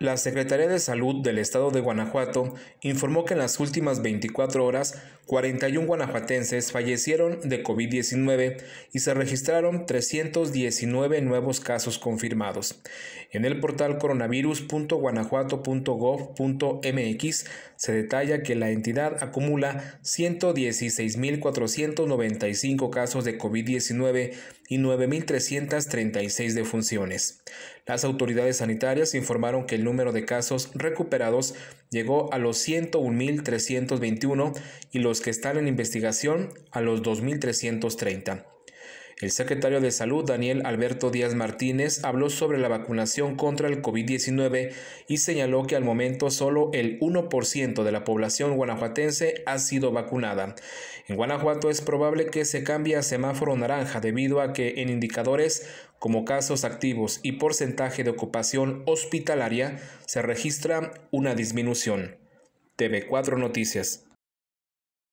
La Secretaría de Salud del Estado de Guanajuato informó que en las últimas 24 horas 41 guanajuatenses fallecieron de COVID-19 y se registraron 319 nuevos casos confirmados. En el portal coronavirus.guanajuato.gov.mx se detalla que la entidad acumula 116.495 casos de COVID-19 y 9.336 defunciones. Las autoridades sanitarias informaron que el número de casos recuperados llegó a los 101.321 y los que están en investigación a los 2.330. El secretario de Salud, Daniel Alberto Díaz Martínez, habló sobre la vacunación contra el COVID-19 y señaló que al momento solo el 1% de la población guanajuatense ha sido vacunada. En Guanajuato es probable que se cambie a semáforo naranja debido a que en indicadores como casos activos y porcentaje de ocupación hospitalaria se registra una disminución. TV4 Noticias.